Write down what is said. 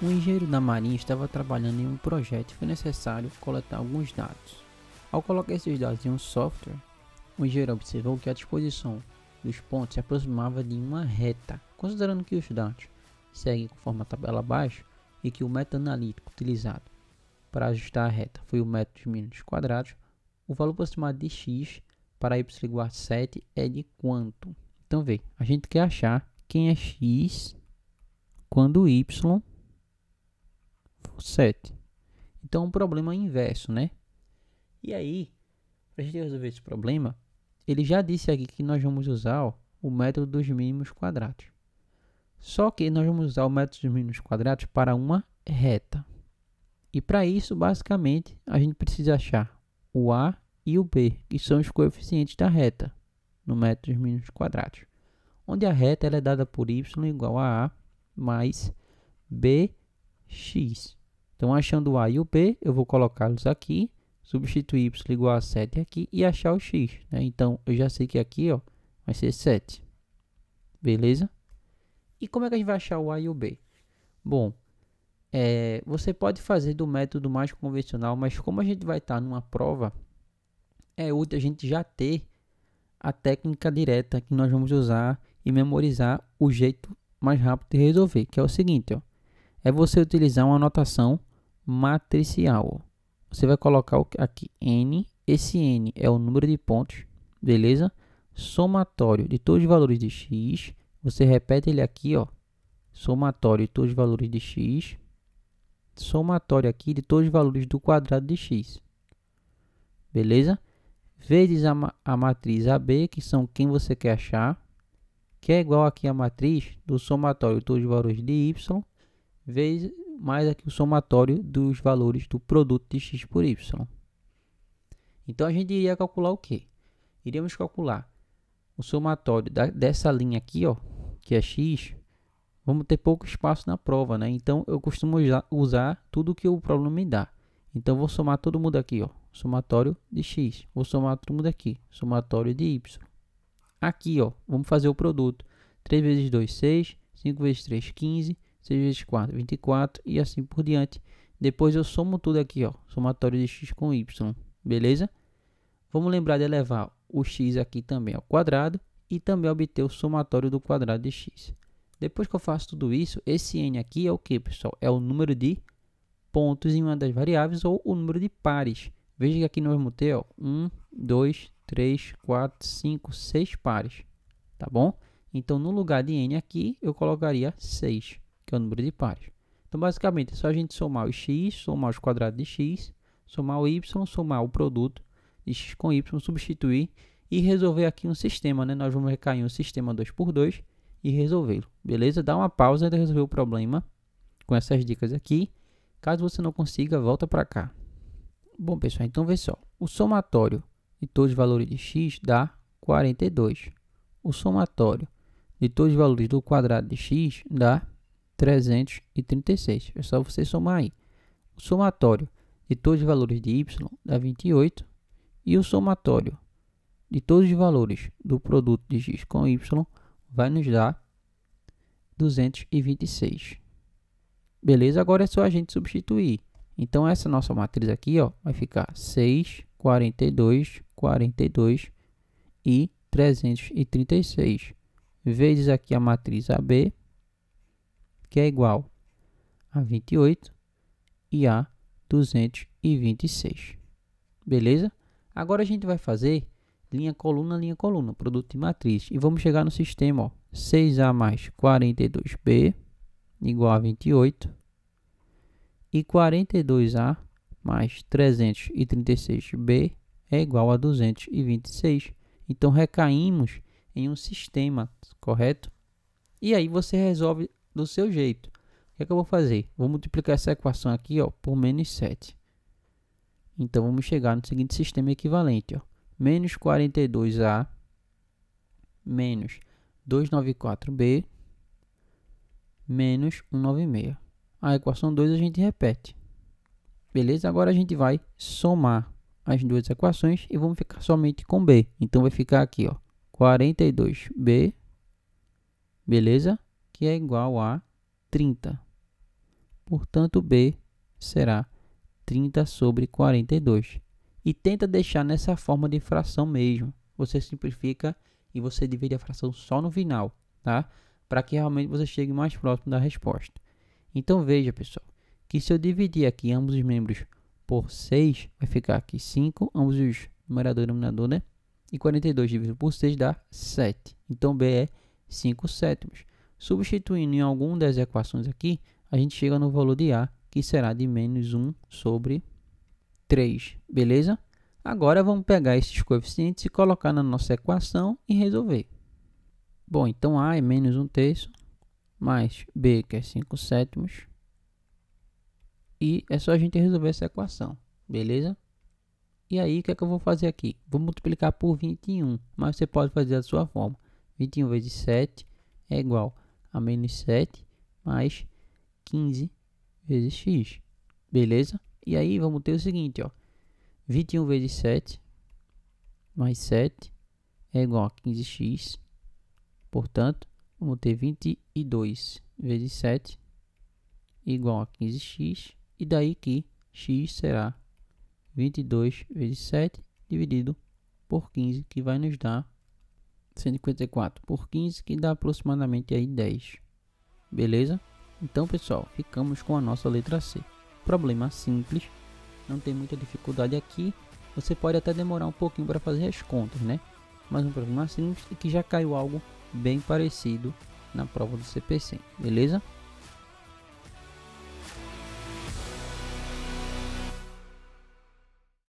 Um engenheiro da Marinha estava trabalhando em um projeto e foi necessário coletar alguns dados. Ao colocar esses dados em um software, o engenheiro observou que a disposição dos pontos se aproximava de uma reta, considerando que os dados seguem conforme a tabela abaixo e que o método analítico utilizado para ajustar a reta foi o método de mínimos quadrados, o valor aproximado de x para y igual a 7 é de quanto? Então, vê, a gente quer achar quem é x quando y 7. Então, um problema é inverso, né? E aí, para a gente resolver esse problema, ele já disse aqui que nós vamos usar o método dos mínimos quadrados. Só que nós vamos usar o método dos mínimos quadrados para uma reta. E para isso, basicamente, a gente precisa achar o A e o B, que são os coeficientes da reta no método dos mínimos quadrados, onde a reta é dada por y igual a a mais bx. Então, achando o A e o b, eu vou colocá-los aqui, substituir Y igual a 7 aqui e achar o X. Né? Então, eu já sei que aqui ó, vai ser 7. Beleza? E como é que a gente vai achar o A e o B? Bom, é, você pode fazer do método mais convencional, mas como a gente vai estar tá numa prova, é útil a gente já ter a técnica direta que nós vamos usar e memorizar o jeito mais rápido de resolver, que é o seguinte, ó, é você utilizar uma notação matricial. Você vai colocar aqui n, esse n é o número de pontos, beleza? Somatório de todos os valores de x, você repete ele aqui, ó. Somatório de todos os valores de x, somatório aqui de todos os valores do quadrado de x. Beleza? Vezes a, a matriz AB, que são quem você quer achar, que é igual aqui a matriz do somatório de todos os valores de y, vezes, mais aqui é o somatório dos valores do produto de x por y. Então a gente iria calcular o quê? Iríamos calcular o somatório da, dessa linha aqui, ó, que é x. Vamos ter pouco espaço na prova, né? Então eu costumo usar, tudo que o problema me dá. Então vou somar todo mundo aqui, ó, somatório de x. Vou somar todo mundo aqui, somatório de y. Aqui, ó, vamos fazer o produto. 3 vezes 2, 6. 5 vezes 3, 15. 6 vezes 4, 24 e assim por diante. Depois eu somo tudo aqui, ó, somatório de x com y, beleza? Vamos lembrar de elevar o x aqui também ao quadrado e também obter o somatório do quadrado de x. Depois que eu faço tudo isso, esse n aqui é o que, pessoal? É o número de pontos em uma das variáveis ou o número de pares. Veja que aqui nós vamos ter 1, 2, 3, 4, 5, 6 pares, tá bom? Então, no lugar de n aqui, eu colocaria 6 que é o número de pares. Então, basicamente, é só a gente somar os x, somar os quadrados de x, somar o y, somar o produto de x com y, substituir e resolver aqui um sistema, né? Nós vamos recair um sistema 2 por 2 e resolvê-lo, beleza? Dá uma pausa e resolver o problema com essas dicas aqui. Caso você não consiga, volta para cá. Bom, pessoal, então vê só. O somatório de todos os valores de x dá 42. O somatório de todos os valores do quadrado de x dá 336. É só você somar aí. O somatório de todos os valores de y dá 28 e o somatório de todos os valores do produto de x com y vai nos dar 226. Beleza? Agora é só a gente substituir. Então, essa nossa matriz aqui ó, vai ficar 6, 42, 42 e 336. Vezes aqui a matriz AB, que é igual a 28 e a 226. Beleza? Agora a gente vai fazer linha coluna, linha coluna, produto de matriz. E vamos chegar no sistema, ó, 6A mais 42B igual a 28 e 42A mais 336B é igual a 226. Então, recaímos em um sistema, correto? E aí você resolve do seu jeito. O que, é que eu vou fazer? Vou multiplicar essa equação aqui ó, por menos 7. Então, vamos chegar no seguinte sistema equivalente. Ó. Menos 42A menos 294B menos 196. A equação 2 a gente repete. Beleza? Agora a gente vai somar as duas equações e vamos ficar somente com B. Então, vai ficar aqui ó, 42B, beleza? que é igual a 30. Portanto, B será 30 sobre 42. E tenta deixar nessa forma de fração mesmo. Você simplifica e você divide a fração só no final, tá? Para que realmente você chegue mais próximo da resposta. Então veja, pessoal, que se eu dividir aqui ambos os membros por 6, vai ficar aqui 5, ambos os numerador e denominador, né? E 42 dividido por 6 dá 7. Então B é 5 sétimos. Substituindo em alguma das equações aqui, a gente chega no valor de A, que será de menos 1 sobre 3, beleza? Agora vamos pegar esses coeficientes e colocar na nossa equação e resolver. Bom, então A é menos 1 terço, mais B, que é 5 sétimos. E é só a gente resolver essa equação, beleza? E aí, o que é que eu vou fazer aqui? Vou multiplicar por 21, mas você pode fazer da sua forma. 21 vezes 7 é igual a menos 7 mais 15 vezes x. Beleza? E aí vamos ter o seguinte, ó. 21 vezes 7 mais 7 é igual a 15x. Portanto, vamos ter 22 vezes 7 igual a 15x. E daí que x será 22 vezes 7 dividido por 15, que vai nos dar 154 por 15, que dá aproximadamente aí 10. Beleza? Então, pessoal, ficamos com a nossa letra C. Problema simples, não tem muita dificuldade aqui. Você pode até demorar um pouquinho para fazer as contas, né? Mas um problema simples e que já caiu algo bem parecido na prova do CPC, beleza?